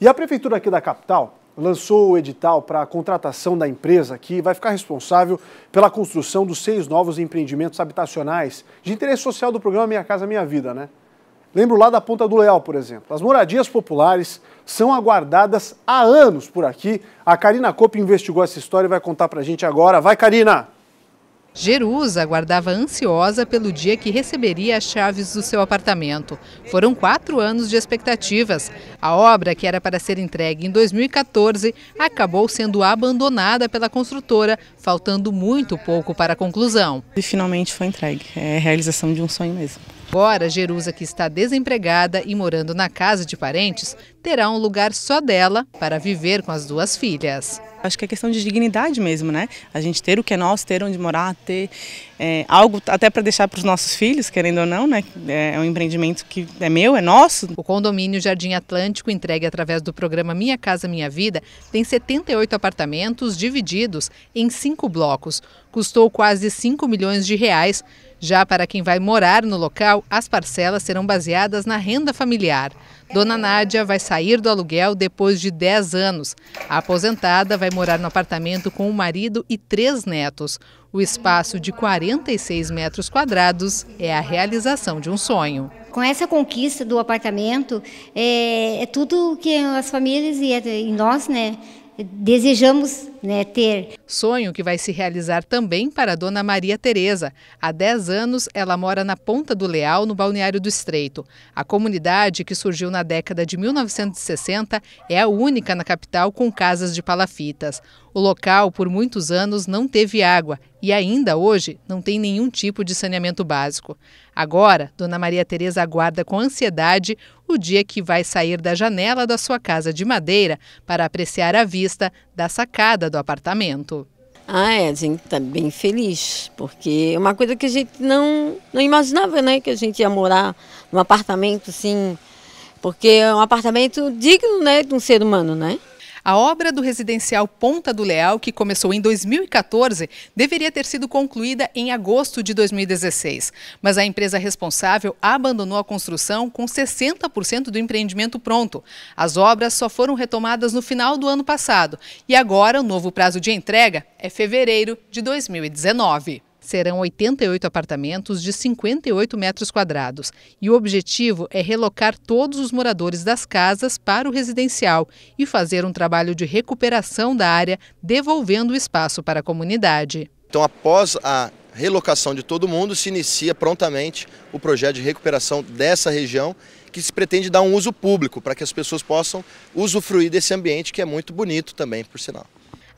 E a prefeitura aqui da capital lançou o edital para a contratação da empresa que vai ficar responsável pela construção dos seis novos empreendimentos habitacionais de interesse social do programa Minha Casa Minha Vida, né? Lembro lá da Ponta do Leal, por exemplo. As moradias populares são aguardadas há anos por aqui. A Karina Coppe investigou essa história e vai contar pra gente agora. Vai, Karina! Jerusa aguardava ansiosa pelo dia que receberia as chaves do seu apartamento. Foram quatro anos de expectativas. A obra, que era para ser entregue em 2014, acabou sendo abandonada pela construtora, faltando muito pouco para a conclusão. E finalmente foi entregue. É a realização de um sonho mesmo. Agora, Jerusa, que está desempregada e morando na casa de parentes, terá um lugar só dela para viver com as duas filhas. Acho que é questão de dignidade mesmo, né? A gente ter o que é nosso, ter onde morar, ter é, algo até para deixar para os nossos filhos, querendo ou não, né? É, é um empreendimento que é meu, é nosso. O condomínio Jardim Atlântico, entregue através do programa Minha Casa Minha Vida, tem 78 apartamentos divididos em cinco blocos. Custou quase 5 milhões de reais. Já para quem vai morar no local, as parcelas serão baseadas na renda familiar. Dona Nádia vai sair do aluguel depois de 10 anos. A aposentada vai morar no apartamento com o marido e três netos. O espaço de 46 metros quadrados é a realização de um sonho. Com essa conquista do apartamento, é, é tudo que as famílias e nós, né, desejamos né, ter. Sonho que vai se realizar também para a dona Maria Tereza. Há 10 anos, ela mora na Ponta do Leal, no Balneário do Estreito. A comunidade, que surgiu na década de 1960, é a única na capital com casas de palafitas. O local, por muitos anos, não teve água e ainda hoje não tem nenhum tipo de saneamento básico. Agora, Dona Maria Tereza aguarda com ansiedade o dia que vai sair da janela da sua casa de madeira para apreciar a vista da sacada do apartamento. Ah, é, a gente está bem feliz, porque é uma coisa que a gente não, não imaginava, né? Que a gente ia morar num apartamento assim, porque é um apartamento digno, né, de um ser humano, né? A obra do residencial Ponta do Leal, que começou em 2014, deveria ter sido concluída em agosto de 2016. Mas a empresa responsável abandonou a construção com 60% do empreendimento pronto. As obras só foram retomadas no final do ano passado e agora o novo prazo de entrega é fevereiro de 2019. Serão 88 apartamentos de 58 metros quadrados e o objetivo é relocar todos os moradores das casas para o residencial e fazer um trabalho de recuperação da área, devolvendo o espaço para a comunidade. Então, após a relocação de todo mundo, se inicia prontamente o projeto de recuperação dessa região, que se pretende dar um uso público, para que as pessoas possam usufruir desse ambiente, que é muito bonito também, por sinal.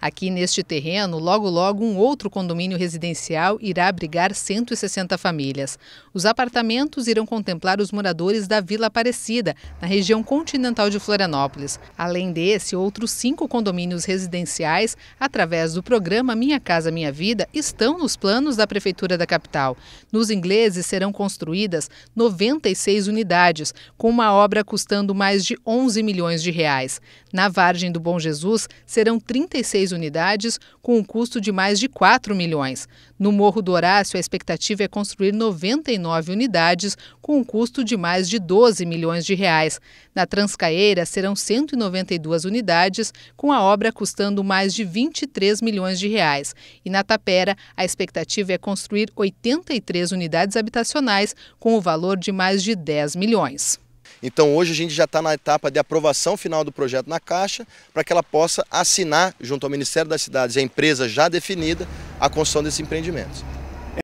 Aqui neste terreno, logo logo um outro condomínio residencial irá abrigar 160 famílias. Os apartamentos irão contemplar os moradores da Vila Aparecida, na região continental de Florianópolis. Além desse, outros cinco condomínios residenciais, através do programa Minha Casa Minha Vida, estão nos planos da Prefeitura da capital. Nos ingleses serão construídas 96 unidades, com uma obra custando mais de 11 milhões de reais. Na Vargem do Bom Jesus serão 36 unidades, com um custo de mais de 4 milhões. No Morro do Horácio, a expectativa é construir 99 unidades, com um custo de mais de 12 milhões de reais. Na Transcaeira, serão 192 unidades, com a obra custando mais de 23 milhões de reais. E na Tapera, a expectativa é construir 83 unidades habitacionais, com o valor de mais de 10 milhões. Então hoje a gente já está na etapa de aprovação final do projeto na Caixa para que ela possa assinar junto ao Ministério das Cidades e a empresa já definida a construção desses empreendimentos.